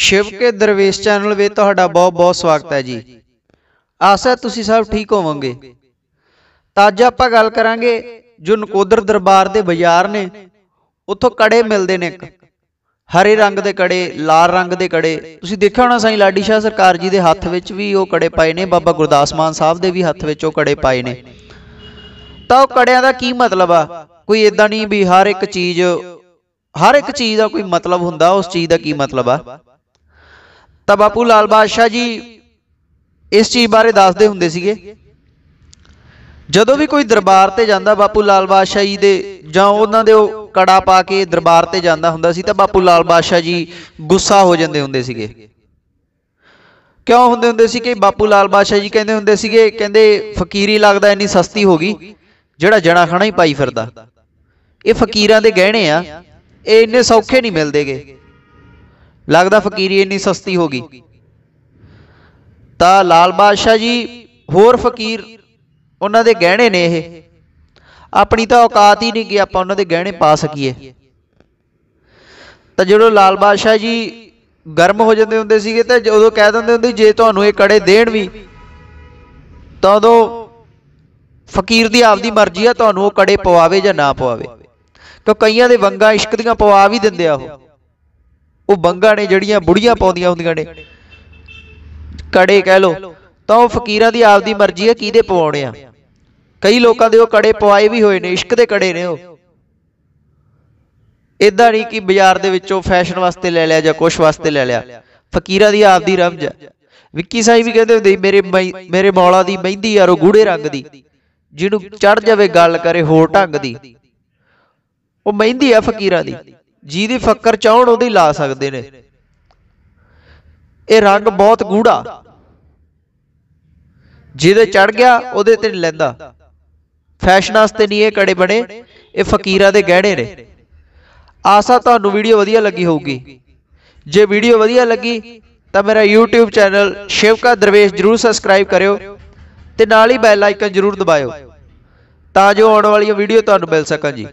ਸ਼ਿਵ ਕੇ ਦਰਵੇਸ਼ channel ਵੇ ਤੁਹਾਡਾ ਬਹੁਤ ਬਹੁਤ ਸਵਾਗਤ ਹੈ ਜੀ ਆਸਾ ਤੁਸੀਂ ਸਭ ਠੀਕ ਹੋਵੋਗੇ ਤਾਂ ਅੱਜ ਆਪਾਂ ਗੱਲ ਕਰਾਂਗੇ ਜੋ ਨਕੋਦਰ ਦਰਬਾਰ ਦੇ ਬਾਜ਼ਾਰ ਨੇ ਉੱਥੋਂ ਕੜੇ ਮਿਲਦੇ ਨੇ ਹਰੇ ਰੰਗ ਦੇ ਕੜੇ ਲਾਲ ਰੰਗ ਦੇ ਕੜੇ ਤੁਸੀਂ ਦੇਖਿਆ ਹੋਣਾ ਸਾਈ ਲਾਡੀ ਸ਼ਾਹ ਸਰਕਾਰ ਜੀ ਦੇ ਹੱਥ ਵਿੱਚ ਵੀ ਉਹ ਕੜੇ ਪਾਏ ਨੇ ਬਾਬਾ ਗੁਰਦਾਸ ਮਾਨ ਸਾਹਿਬ ਦੇ ਵੀ ਹੱਥ ਵਿੱਚ ਉਹ ਕੜੇ ਪਾਏ ਨੇ ਤਾਂ ਉਹ ਕੜਿਆਂ ਦਾ ਕੀ ਮਤਲਬ ਆ ਕੋਈ ਇਦਾਂ ਨਹੀਂ ਵੀ ਹਰ ਇੱਕ ਚੀਜ਼ ਹਰ ਇੱਕ ਚੀਜ਼ ਦਾ ਕੋਈ ਮਤਲਬ ਹੁੰਦਾ ਉਸ ਚੀਜ਼ ਦਾ ਕੀ ਮਤਲਬ ਆ ਤਾਂ ਬਾਪੂ ਲਾਲ ਬਾਦਸ਼ਾਹ ਜੀ ਇਸ ਚੀਜ਼ ਬਾਰੇ ਦੱਸਦੇ ਹੁੰਦੇ ਸੀਗੇ ਜਦੋਂ ਵੀ ਕੋਈ ਦਰਬਾਰ ਤੇ ਜਾਂਦਾ ਬਾਪੂ ਲਾਲ ਬਾਦਸ਼ਾਹ ਜੀ ਦੇ ਜਾਂ ਉਹਨਾਂ ਦੇ ਉਹ ਕੜਾ ਪਾ ਕੇ ਦਰਬਾਰ ਤੇ ਜਾਂਦਾ ਹੁੰਦਾ ਸੀ ਤਾਂ ਬਾਪੂ ਲਾਲ ਬਾਦਸ਼ਾਹ ਜੀ ਗੁੱਸਾ ਹੋ ਜਾਂਦੇ ਹੁੰਦੇ ਸੀਗੇ ਕਿਉਂ ਹੁੰਦੇ ਹੁੰਦੇ ਸੀ ਕਿ ਬਾਪੂ ਲਾਲ ਬਾਦਸ਼ਾਹ ਜੀ ਕਹਿੰਦੇ ਹੁੰਦੇ ਸੀਗੇ ਕਹਿੰਦੇ ਫਕੀਰੀ ਲੱਗਦਾ ਇੰਨੀ ਸਸਤੀ ਹੋ ਗਈ ਜਿਹੜਾ ਜਣਾ ਖਾਣਾ ਹੀ ਪਾਈ ਫਿਰਦਾ ਇਹ ਫਕੀਰਾਂ ਦੇ ਗਹਿਣੇ ਆ ਇਹ ਇੰਨੇ ਸੌਖੇ ਨਹੀਂ ਮਿਲਦੇਗੇ ਲੱਗਦਾ ਫਕੀਰੀ ਇੰਨੀ ਸਸਤੀ ਹੋ ਗਈ ਤਾਂ ਲਾਲ ਬਾਦਸ਼ਾਹ ਜੀ ਹੋਰ ਫਕੀਰ ਉਹਨਾਂ ਦੇ ਗਹਿਣੇ ਨੇ ਇਹ ਆਪਣੀ ਤਾਂ ਔਕਾਤ ਹੀ ਨਹੀਂ ਕਿ ਆਪਾਂ ਉਹਨਾਂ ਦੇ ਗਹਿਣੇ ਪਾ ਸਕੀਏ ਤਾਂ ਜਦੋਂ ਲਾਲ ਬਾਦਸ਼ਾਹ ਜੀ ਗਰਮ ਹੋ ਜਾਂਦੇ ਹੁੰਦੇ ਸੀਗੇ ਤੇ ਜਦੋਂ ਕਹਿ ਦਿੰਦੇ ਹੁੰਦੇ ਜੇ ਤੁਹਾਨੂੰ ਇਹ ਕੜੇ ਦੇਣ ਵੀ ਤਾਂ ਉਦੋਂ ਫਕੀਰ ਦੀ ਆਪਦੀ ਮਰਜ਼ੀ ਆ ਤੁਹਾਨੂੰ ਉਹ ਕੜੇ ਪਵਾਵੇ ਜਾਂ ਨਾ ਪਵਾਵੇ ਤਾਂ ਕਈਆਂ ਦੇ ਵੰਗਾ ਇਸ਼ਕ ਦੀਆਂ ਪਵਾ ਵੀ ਦਿੰਦੇ ਆ ਉਹ ਉਹ ਬੰਗਾ ਨੇ ਜਿਹੜੀਆਂ ਬੁੜੀਆਂ ਪਾਉਂਦੀਆਂ ਹੁੰਦੀਆਂ ਨੇ ਕੜੇ ਕਹਿ ਲੋ ਤਾਂ ਉਹ ਫਕੀਰਾਂ ਦੀ ਆਪਦੀ ਮਰਜ਼ੀ ਹੈ ਕਿਹਦੇ ਪਵਾਉਣੇ ਆ ਕਈ ਲੋਕਾਂ ਦੇ ਉਹ ਕੜੇ ਪਵਾਏ ਵੀ ਹੋਏ ਨੇ ਇਸ਼ਕ ਦੇ ਕੜੇ ਨੇ ਉਹ ਇਦਾਂ ਨਹੀਂ ਕਿ ਬਾਜ਼ਾਰ ਦੇ ਵਿੱਚੋਂ ਫੈਸ਼ਨ ਵਾਸਤੇ ਲੈ ਲਿਆ ਜਾਂ ਕੁਛ ਵਾਸਤੇ ਲੈ ਲਿਆ ਫਕੀਰਾਂ ਦੀ ਆਪਦੀ ਰਮਜ ਹੈ ਵਿੱਕੀ ਸਾਈ ਵੀ ਕਹਿੰਦੇ ਹੁੰਦੇ ਮੇਰੇ ਮੇਰੇ ਮੌਲਾ ਦੀ ਮਹਿੰਦੀ ਯਾਰੋ ਗੂੜੇ ਰੰਗ ਦੀ ਜਿਹਨੂੰ ਚੜ ਜਾਵੇ ਗੱਲ ਕਰੇ ਹੋਰ ਢੰਗ ਦੀ ਉਹ ਮਹਿੰਦੀ ਆ ਫਕੀਰਾਂ ਦੀ ਜਿਹਦੀ ਫੱਕਰ ਚਾਹਣ ਉਹਦੀ ਲਾ ਸਕਦੇ ਨੇ ਇਹ ਰੰਗ ਬਹੁਤ ਗੂੜਾ ਜਿਹਦੇ ਚੜ ਗਿਆ ਉਹਦੇ ਤੇ ਲੈਂਦਾ ਫੈਸ਼ਨ ਵਾਸਤੇ ਨਹੀਂ ਇਹ ਕੜੇ ਬਣੇ ਇਹ ਫਕੀਰਾਂ ਦੇ ਗਹਿਣੇ ਨੇ ਆਸਾ ਤੁਹਾਨੂੰ ਵੀਡੀਓ ਵਧੀਆ ਲੱਗੀ ਹੋਊਗੀ ਜੇ ਵੀਡੀਓ ਵਧੀਆ ਲੱਗੀ ਤਾਂ ਮੇਰਾ YouTube ਚੈਨਲ ਸ਼ਿਵਕਾ ਦਰਵੇਸ਼ ਜਰੂਰ ਸਬਸਕ੍ਰਾਈਬ ਕਰਿਓ ਤੇ ਨਾਲ ਹੀ ਬੈਲ ਆਈਕਨ ਜਰੂਰ ਦਬਾਇਓ ਤਾਂ ਜੋ ਆਉਣ ਵਾਲੀਆਂ ਵੀਡੀਓ ਤੁਹਾਨੂੰ ਮਿਲ ਸਕਣ ਜੀ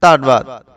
ਧੰਨਵਾਦ